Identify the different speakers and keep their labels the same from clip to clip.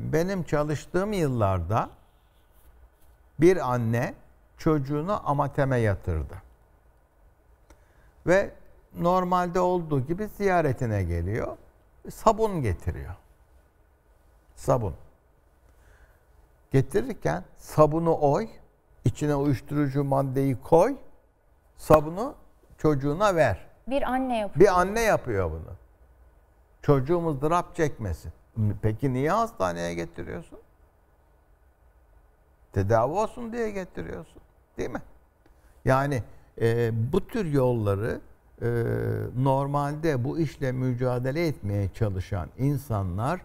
Speaker 1: Benim çalıştığım yıllarda bir anne çocuğunu amateme yatırdı. Ve normalde olduğu gibi ziyaretine geliyor. Sabun getiriyor. Sabun. Getirirken sabunu oy, içine uyuşturucu maddeyi koy, sabunu çocuğuna ver. Bir anne yapıyor. Bir anne yapıyor bunu. Çocuğumuz drap çekmesin. Peki niye hastaneye getiriyorsun? Tedavi olsun diye getiriyorsun. Değil mi? Yani e, bu tür yolları e, normalde bu işle mücadele etmeye çalışan insanlar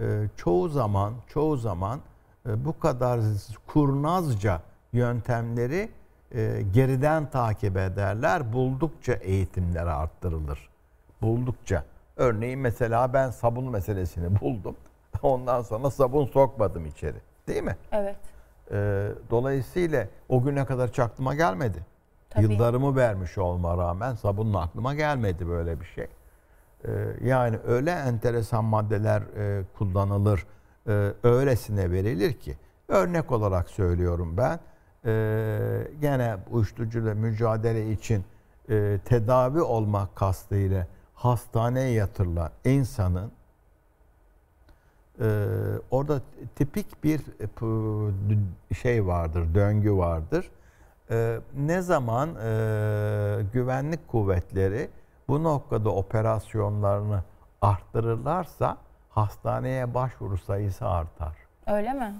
Speaker 1: e, çoğu zaman çoğu zaman e, bu kadar kurnazca yöntemleri e, geriden takip ederler. Buldukça eğitimler arttırılır. Buldukça. Örneğin mesela ben sabun meselesini buldum. Ondan sonra sabun sokmadım içeri. Değil mi? Evet. Ee, dolayısıyla o güne kadar hiç gelmedi. Tabii. Yıllarımı vermiş olma rağmen sabunun aklıma gelmedi böyle bir şey. Ee, yani öyle enteresan maddeler e, kullanılır, e, öylesine verilir ki. Örnek olarak söylüyorum ben. E, gene uyuşturucuyla mücadele için e, tedavi olmak kastıyla hastaneye yatırılan insanın e, orada tipik bir e, şey vardır, döngü vardır. E, ne zaman güvenlik kuvvetleri bu noktada operasyonlarını arttırırlarsa hastaneye başvuru sayısı artar. Öyle mi?